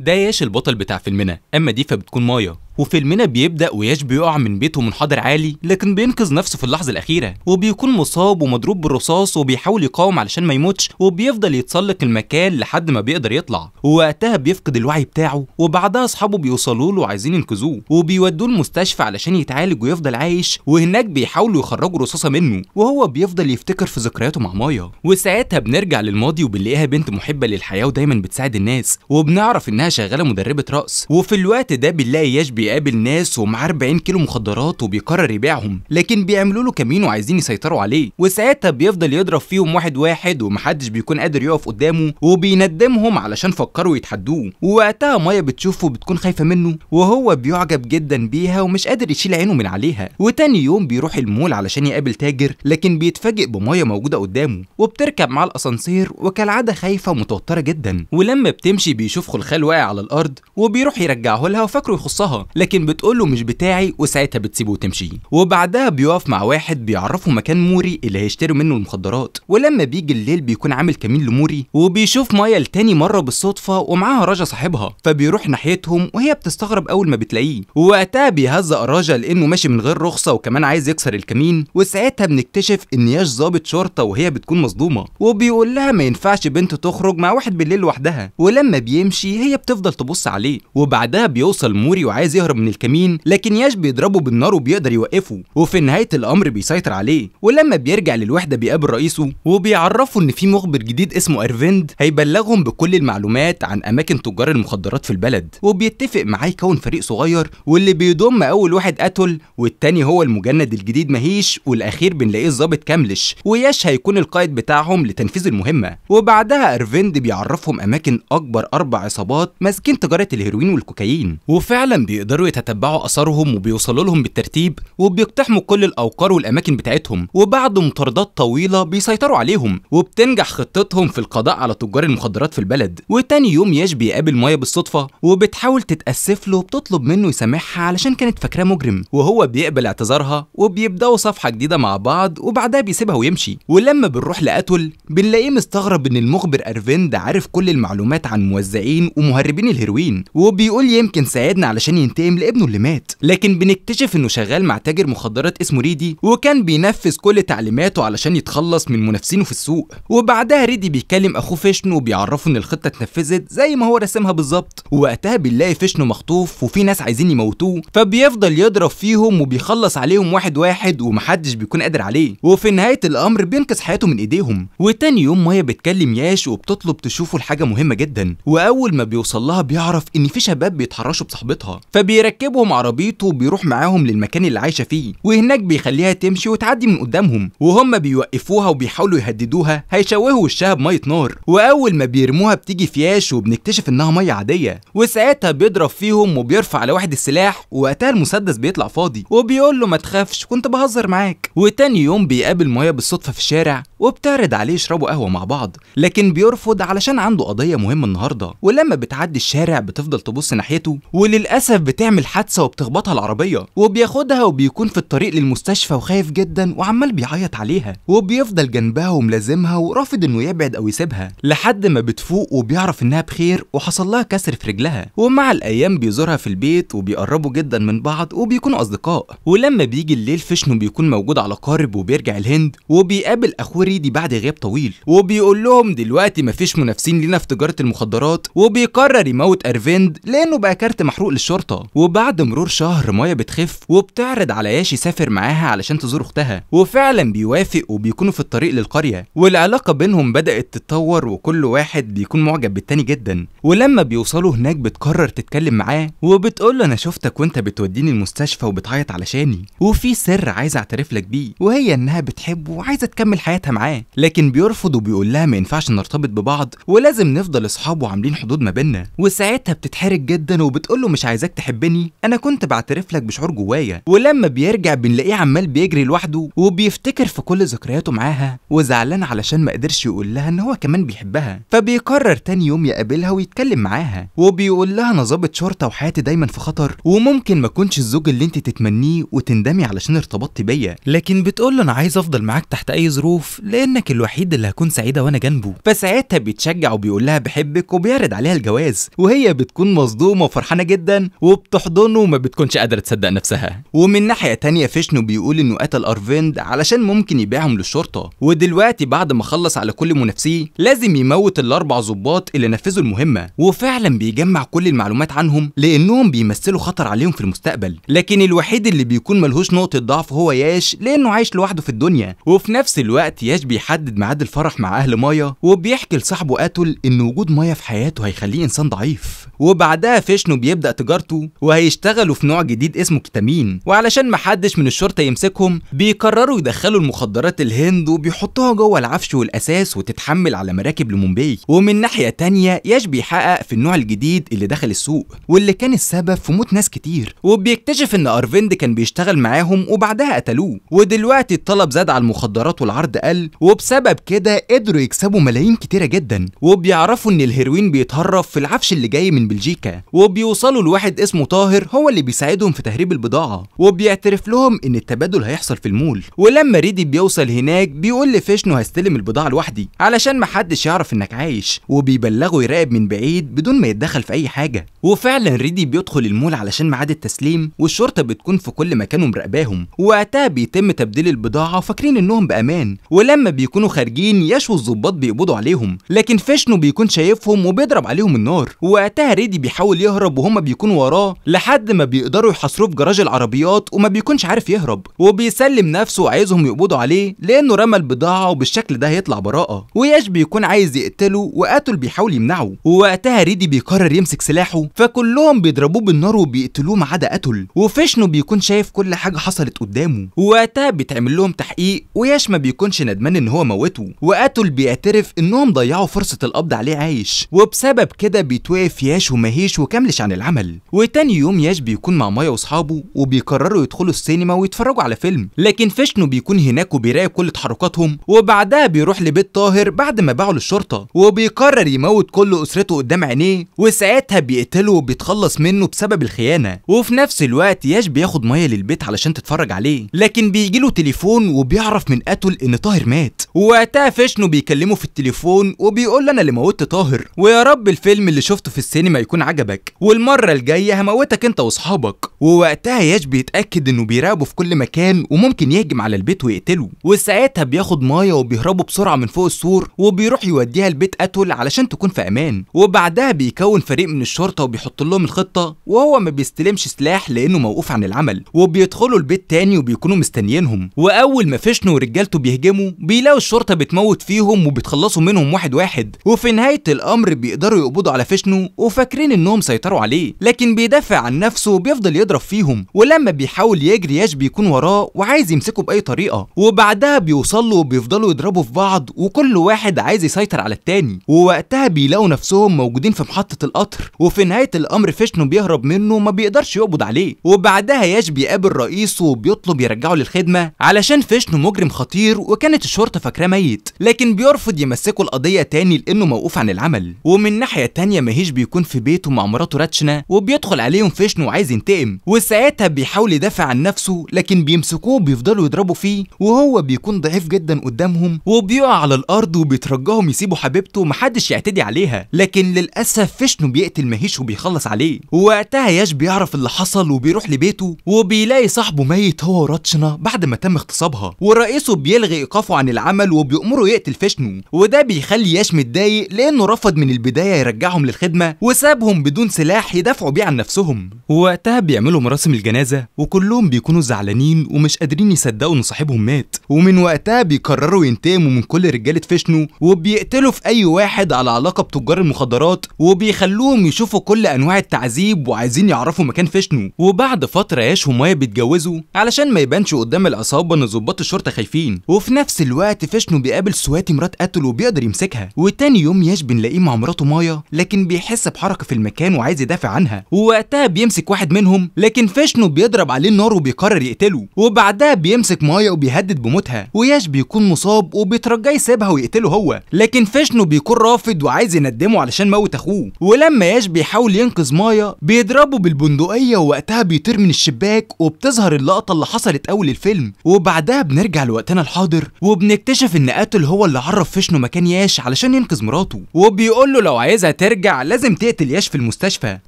ده ياش البطل بتاع فيلمنا اما دي فبتكون مايا وفيلمنا بيبدا وياش بيقع من بيته منحدر عالي لكن بينقذ نفسه في اللحظه الاخيره وبيكون مصاب ومضروب بالرصاص وبيحاول يقاوم علشان ما يموتش وبيفضل يتسلق المكان لحد ما بيقدر يطلع ووقتها بيفقد الوعي بتاعه وبعدها اصحابه بيوصلوا له وعايزين ينقذوه وبيودوه المستشفى علشان يتعالج ويفضل عايش وهناك بيحاولوا يخرجوا رصاصه منه وهو بيفضل يفتكر في ذكرياته مع مايا وساعتها بنرجع للماضي وبنلاقيها بنت محبه للحياه ودايما بتساعد الناس وبنعرف انها شغاله مدربه رقص وفي الوقت ده بنلاقي ياش بيقابل ناس ومعاه 40 كيلو مخدرات وبيقرر يبيعهم لكن بيعملوا له كمين وعايزين يسيطروا عليه وساعتها بيفضل يضرب فيهم واحد واحد ومحدش بيكون قادر يقف قدامه وبيندمهم علشان فكروا يتحدوه ووقتها مايا بتشوفه بتكون خايفه منه وهو بيعجب جدا بيها ومش قادر يشيل عينه من عليها وتاني يوم بيروح المول علشان يقابل تاجر لكن بيتفاجئ بمايا موجوده قدامه وبتركب معاه الاسانسير وكالعاده خايفه ومتوتره جدا ولما بتمشي بيشوف خلخال واقع على الارض وبيروح يرجعه لها وفاكره يخصها لكن بتقول له مش بتاعي وساعتها بتسيبه وتمشي وبعدها بيقف مع واحد بيعرفه مكان موري اللي هيشتري منه المخدرات ولما بيجي الليل بيكون عامل كمين لموري وبيشوف مايا لتاني مره بالصدفه ومعاها راجا صاحبها فبيروح ناحيتهم وهي بتستغرب اول ما بتلاقيه ووقتها بيهزق راجا لانه ماشي من غير رخصه وكمان عايز يكسر الكمين وساعتها بنكتشف ان ياش ظابط شرطه وهي بتكون مصدومه وبيقول لها ما ينفعش بنت تخرج مع واحد بالليل لوحدها ولما بيمشي هي بتفضل تبص عليه وبعدها بيوصل موري وعايز يهرب من الكمين لكن ياش بيضربه بالنار وبيقدر يوقفه وفي نهايه الامر بيسيطر عليه ولما بيرجع للوحده بيقابل رئيسه وبيعرفه ان في مخبر جديد اسمه ارفيند هيبلغهم بكل المعلومات عن اماكن تجار المخدرات في البلد وبيتفق معاه يكون فريق صغير واللي بيضم اول واحد اتول والتاني هو المجند الجديد مهيش والاخير بنلاقيه الظابط كاملش وياش هيكون القائد بتاعهم لتنفيذ المهمه وبعدها ارفيند بيعرفهم اماكن اكبر اربع عصابات العصابات ماسكين تجاره الهيروين والكوكايين وفعلا بيقدروا يتتبعوا اثارهم وبيوصلوا لهم بالترتيب وبيقتحموا كل الاوقار والاماكن بتاعتهم وبعد مطاردات طويله بيسيطروا عليهم وبتنجح خطتهم في القضاء على تجار المخدرات في البلد وتاني يوم ياش بيقابل مايا بالصدفه وبتحاول تتاسف له وبتطلب منه يسامحها علشان كانت فاكراه مجرم وهو بيقبل اعتذارها وبيبداوا صفحه جديده مع بعض وبعدها بيسيبها ويمشي ولما بنروح لاتول بنلاقيه مستغرب ان المخبر ارفيند عارف كل المعلومات عن موزعين ومهاجرين مهربين الهيروين وبيقول يمكن ساعدنا علشان ينتقم لابنه اللي مات لكن بنكتشف انه شغال مع تاجر مخدرات اسمه ريدي وكان بينفذ كل تعليماته علشان يتخلص من منافسينه في السوق وبعدها ريدي بيكلم اخوه فيشنو وبيعرفه ان الخطه اتنفذت زي ما هو رسمها بالظبط ووقتها بنلاقي فيشنو مخطوف وفي ناس عايزين يموتوه فبيفضل يضرب فيهم وبيخلص عليهم واحد واحد ومحدش بيكون قادر عليه وفي نهايه الامر بينقذ حياته من ايديهم وتاني يوم مايا بتكلم ياش وبتطلب تشوفه لحاجه مهمه جدا واول ما بيوصل بيوصل لها بيعرف ان في شباب بيتحرشوا بصاحبتها فبيركبهم عربيته وبيروح معاهم للمكان اللي عايشه فيه وهناك بيخليها تمشي وتعدي من قدامهم وهم بيوقفوها وبيحاولوا يهددوها هيشوهوا وشها بميه نار واول ما بيرموها بتيجي فياش وبنكتشف انها ميه عاديه وساعتها بيضرب فيهم وبيرفع على واحد السلاح وقتها المسدس بيطلع فاضي وبيقول له ما تخافش كنت بهزر معاك وتاني يوم بيقابل ميه بالصدفه في الشارع وبتعرض عليه يشربوا قهوه مع بعض لكن بيرفض علشان عنده قضيه مهمه النهارده ولما بتع بتعدي الشارع بتفضل تبص ناحيته وللاسف بتعمل حادثه وبتخبطها العربيه وبياخدها وبيكون في الطريق للمستشفى وخايف جدا وعمال بيعيط عليها وبيفضل جنبها وملازمها ورافض انه يبعد او يسيبها لحد ما بتفوق وبيعرف انها بخير وحصل لها كسر في رجلها ومع الايام بيزورها في البيت وبيقربوا جدا من بعض وبيكونوا اصدقاء ولما بيجي الليل فشنو بيكون موجود على قارب وبيرجع الهند وبيقابل اخوه ريدي بعد غياب طويل وبيقول لهم دلوقتي مفيش منافسين لينا في تجاره المخدرات وبيقرر قرر يموت ارفيند لانه بقى كارت محروق للشرطه وبعد مرور شهر مايا بتخف وبتعرض على ياشي يسافر معاها علشان تزور اختها وفعلا بيوافق وبيكونوا في الطريق للقريه والعلاقه بينهم بدات تتطور وكل واحد بيكون معجب بالتاني جدا ولما بيوصلوا هناك بتقرر تتكلم معاه وبتقول له انا شفتك وانت بتوديني المستشفى وبتعيط علشاني وفي سر عايز اعترف لك بيه وهي انها بتحبه وعايزه تكمل حياتها معاه لكن بيرفض وبيقول لها ما ينفعش نرتبط ببعض ولازم نفضل اصحاب وعاملين حدود ما بيننا وساعتها بتتحرج جدا وبتقول له مش عايزاك تحبني انا كنت بعترف لك بشعور جوايا ولما بيرجع بنلاقيه عمال بيجري لوحده وبيفتكر في كل ذكرياته معاها وزعلان علشان ما قدرش يقول لها ان هو كمان بيحبها فبيقرر تاني يوم يقابلها ويتكلم معاها وبيقول لها انا ظابط شرطه وحياتي دايما في خطر وممكن ما اكونش الزوج اللي انت تتمنيه وتندمي علشان ارتبطتي بيا لكن بتقول له انا عايز افضل معاك تحت اي ظروف لانك الوحيد اللي هكون سعيده وانا جنبه فساعتها بيتشجع وبيقول لها بحبك وبيعرض عليها الجواز الجهاز وهي بتكون مصدومه وفرحانه جدا وبتحضنه وما بتكونش قادره تصدق نفسها ومن ناحيه تانية فيشنو بيقول انه قتل ارفيند علشان ممكن يبيعهم للشرطه ودلوقتي بعد ما خلص على كل منافسيه لازم يموت الاربع ظباط اللي نفذوا المهمه وفعلا بيجمع كل المعلومات عنهم لانهم بيمثلوا خطر عليهم في المستقبل لكن الوحيد اللي بيكون ملهوش نقطه ضعف هو ياش لانه عايش لوحده في الدنيا وفي نفس الوقت ياش بيحدد ميعاد الفرح مع اهل مايا وبيحكي لصاحبه قاتل ان وجود مايا في حياته هيخليه انسان ضعيف وبعدها فيشنو بيبدا تجارته وهيشتغلوا في نوع جديد اسمه كتامين وعلشان محدش من الشرطه يمسكهم بيقرروا يدخلوا المخدرات الهند وبيحطوها جوه العفش والاساس وتتحمل على مراكب لمومباي ومن ناحيه تانية ياش بيحقق في النوع الجديد اللي دخل السوق واللي كان السبب في موت ناس كتير وبيكتشف ان ارفند كان بيشتغل معاهم وبعدها قتلوه ودلوقتي الطلب زاد على المخدرات والعرض قل وبسبب كده قدروا يكسبوا ملايين كتيره جدا وبيعرفوا ان الهيروين بيتهرب في العفش اللي جاي من بلجيكا وبيوصلوا لواحد اسمه طاهر هو اللي بيساعدهم في تهريب البضاعه وبيعترف لهم ان التبادل هيحصل في المول ولما ريدي بيوصل هناك بيقول لفيشنو هستلم البضاعه لوحدي علشان محدش يعرف انك عايش وبيبلغه يراقب من بعيد بدون ما يتدخل في اي حاجه وفعلا ريدي بيدخل المول علشان ميعاد التسليم والشرطه بتكون في كل مكان ومراقباهم وقتها بيتم تبديل البضاعه وفاكرين انهم بامان ولما بيكونوا خارجين يشوا الظباط بيقبضوا عليهم لكن فيشنو بيكون شايفهم وبيضرب عليهم النار النار وقتها ريدي بيحاول يهرب وهما بيكونوا وراه لحد ما بيقدروا يحاصروه في جراج العربيات وما بيكونش عارف يهرب وبيسلم نفسه وعايزهم يقبضوا عليه لانه رمى البضاعه وبالشكل ده هيطلع براءه وياش بيكون عايز يقتله وقاتل بيحاول يمنعه ووقتها ريدي بيقرر يمسك سلاحه فكلهم بيضربوه بالنار وبيقتلوه ما عدا قتل وفشنو بيكون شايف كل حاجه حصلت قدامه ووقتها بيتعمل لهم تحقيق وياش ما بيكونش ندمان ان هو موته وقاتل بيعترف انهم ضيعوا فرصه القبض عليه عايش وبسبب كده كده بيتوقف ياش ومهيش وكملش عن العمل وتاني يوم ياش بيكون مع مايا واصحابه وبيقرروا يدخلوا السينما ويتفرجوا على فيلم لكن فشنو بيكون هناك وبيراقب كل تحركاتهم وبعدها بيروح لبيت طاهر بعد ما باعه للشرطه وبيقرر يموت كل اسرته قدام عينيه وساعتها بيقتله وبيتخلص منه بسبب الخيانه وفي نفس الوقت ياش بياخد مايا للبيت علشان تتفرج عليه لكن بيجيله تليفون وبيعرف من قتل ان طاهر مات وقتها فشنو بيكلمه في التليفون وبيقول انا اللي موتت طاهر ويا رب الفيلم اللي شفته في السينما يكون عجبك والمره الجايه هموتك انت واصحابك ووقتها ياش بيتاكد انه بيراقبه في كل مكان وممكن يهجم على البيت ويقتله وساعتها بياخد مايا وبيهربوا بسرعه من فوق السور وبيروح يوديها البيت اتول علشان تكون في امان وبعدها بيكون فريق من الشرطه وبيحط لهم الخطه وهو ما بيستلمش سلاح لانه موقوف عن العمل وبيدخلوا البيت تاني وبيكونوا مستنيينهم واول ما فيشنو ورجالته بيهجموا بيلاقوا الشرطه بتموت فيهم وبتخلصوا منهم واحد واحد وفي نهايه الامر بيقدروا يقبضوا على على فشنه وفاكرين انهم سيطروا عليه لكن بيدافع عن نفسه وبيفضل يضرب فيهم ولما بيحاول يجري ياش بيكون وراه وعايز يمسكه باي طريقه وبعدها بيوصل له وبيفضلوا يضربوا في بعض وكل واحد عايز يسيطر على التاني ووقتها بيلاقوا نفسهم موجودين في محطه القطر وفي نهايه الامر فشنه بيهرب منه وما بيقدرش يقبض عليه وبعدها ياش بيقابل رئيسه وبيطلب يرجعه للخدمه علشان فشنه مجرم خطير وكانت الشرطه فاكراه ميت لكن بيرفض يمسكه القضيه تاني لانه موقوف عن العمل ومن ناحيه تانية تانية ماهيش بيكون في بيته مع مراته راتشنا وبيدخل عليهم فيشنو وعايز ينتقم وساعتها بيحاول يدافع عن نفسه لكن بيمسكوه وبيفضلوا يضربوا فيه وهو بيكون ضعيف جدا قدامهم وبيقع على الارض وبيترجاهم يسيبوا حبيبته ومحدش يعتدي عليها لكن للاسف فيشنو بيقتل ماهيش وبيخلص عليه وقتها ياش بيعرف اللي حصل وبيروح لبيته وبيلاقي صاحبه ميت هو وراتشنا بعد ما تم اغتصابها ورئيسه بيلغي ايقافه عن العمل وبيأمره يقتل فيشنو وده بيخلي ياش متضايق لانه رفض من البدايه يرجعه وجههم للخدمه وسابهم بدون سلاح يدافعوا بيه عن نفسهم ووقتها بيعملوا مراسم الجنازه وكلهم بيكونوا زعلانين ومش قادرين يصدقوا ان صاحبهم مات ومن وقتها بيقرروا ينتقموا من كل رجاله فيشنو وبيقتلوا في اي واحد على علاقه بتجار المخدرات وبيخلوهم يشوفوا كل انواع التعذيب وعايزين يعرفوا مكان فيشنو وبعد فتره ياش ومايا بيتجوزوا علشان ما يبانش قدام العصابه ان ظباط الشرطه خايفين وفي نفس الوقت فيشنو بيقابل سواتي مرات قتل وبيقدر يمسكها وتاني يوم ياش بنلاقيه مع مراته مايا لكن بيحس بحركه في المكان وعايز يدافع عنها ووقتها بيمسك واحد منهم لكن فيشنو بيضرب عليه النار وبيقرر يقتله وبعدها بيمسك مايا وبيهدد بموتها وياش بيكون مصاب وبيترجاه يسيبها ويقتله هو لكن فيشنو بيكون رافض وعايز يندمه علشان موت اخوه ولما ياش بيحاول ينقذ مايا بيضربه بالبندقيه ووقتها بيطير من الشباك وبتظهر اللقطه اللي حصلت اول الفيلم وبعدها بنرجع لوقتنا الحاضر وبنكتشف ان قاتل هو اللي عرف فيشنو مكان ياش علشان ينقذ مراته وبيقول له لو عايزها هيرجع لازم تقتل ياش في المستشفى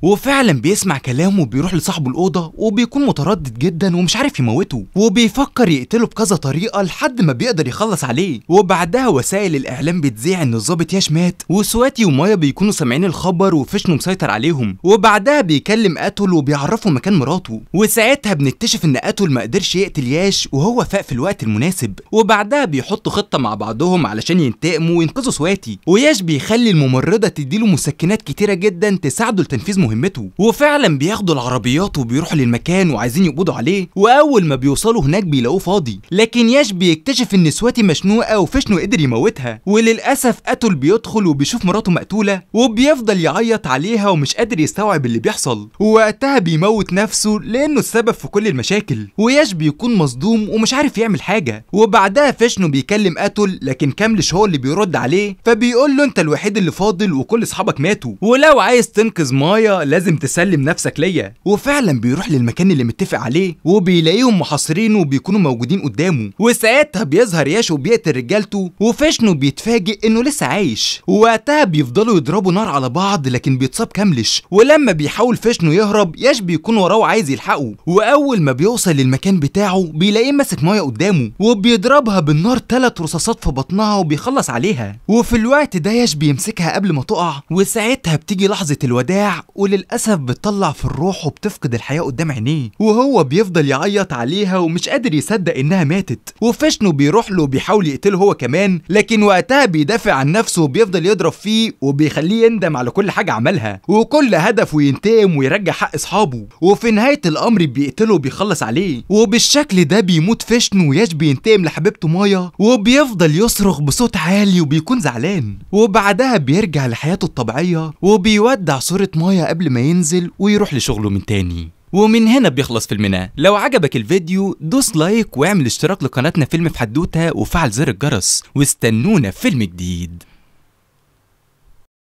وفعلا بيسمع كلامه وبيروح لصاحبه الاوضه وبيكون متردد جدا ومش عارف يموته وبيفكر يقتله بكذا طريقه لحد ما بيقدر يخلص عليه وبعدها وسائل الاعلام بتذيع ان الظابط ياش مات وسواتي ومايا بيكونوا سامعين الخبر وفشنو مسيطر عليهم وبعدها بيكلم اتول وبيعرفه مكان مراته وساعتها بنكتشف ان اتول ما قدرش يقتل ياش وهو فاق في الوقت المناسب وبعدها بيحطوا خطه مع بعضهم علشان ينتقموا وينقذوا سواتي وياش بيخلي الممرضه تديله وسكنات كتيره جدا تساعده لتنفيذ مهمته وفعلا بياخدوا العربيات وبيروحوا للمكان وعايزين يقبضوا عليه واول ما بيوصلوا هناك بيلاقوه فاضي لكن ياش بيكتشف ان سواتي مشنوقه وفشنو قدر يموتها وللاسف قتل بيدخل وبيشوف مراته مقتوله وبيفضل يعيط عليها ومش قادر يستوعب اللي بيحصل ووقتها بيموت نفسه لانه السبب في كل المشاكل وياش بيكون مصدوم ومش عارف يعمل حاجه وبعدها فشنو بيكلم قتل لكن كاملش هو اللي بيرد عليه فبيقول له انت الوحيد اللي فاضل وكل اصحابك ماتوا ولو عايز تنقذ مايا لازم تسلم نفسك ليا وفعلا بيروح للمكان اللي متفق عليه وبيلاقيهم محاصرينه وبيكونوا موجودين قدامه وساعتها بيظهر ياش وبيقتل رجالته وفشنو بيتفاجئ انه لسه عايش ووقتها بيفضلوا يضربوا نار على بعض لكن بيتصاب كاملش ولما بيحاول فشنو يهرب ياش بيكون وراه عايز يلحقه واول ما بيوصل للمكان بتاعه بيلاقيه ماسك مايا قدامه وبيضربها بالنار ثلاث رصاصات في بطنها وبيخلص عليها وفي الوقت ده ياش بيمسكها قبل ما تقع ساعتها بتيجي لحظة الوداع وللأسف بتطلع في الروح وبتفقد الحياة قدام عينيه وهو بيفضل يعيط عليها ومش قادر يصدق إنها ماتت وفشنو بيروح له وبيحاول يقتله هو كمان لكن وقتها بيدافع عن نفسه وبيفضل يضرب فيه وبيخليه يندم على كل حاجة عملها وكل هدفه ينتقم ويرجع حق أصحابه وفي نهاية الأمر بيقتله وبيخلص عليه وبالشكل ده بيموت فشنو وياش بينتقم لحبيبته مايا وبيفضل يصرخ بصوت عالي وبيكون زعلان وبعدها بيرجع لحياته الطبيعية طبيعية أيوة. وبيودع صورة مايا قبل ما ينزل ويروح لشغله من تاني ومن هنا بيخلص فيلمنا لو عجبك الفيديو دوس لايك واعمل اشتراك لقناتنا فيلم في حدوتة وفعل زر الجرس واستنونا فيلم جديد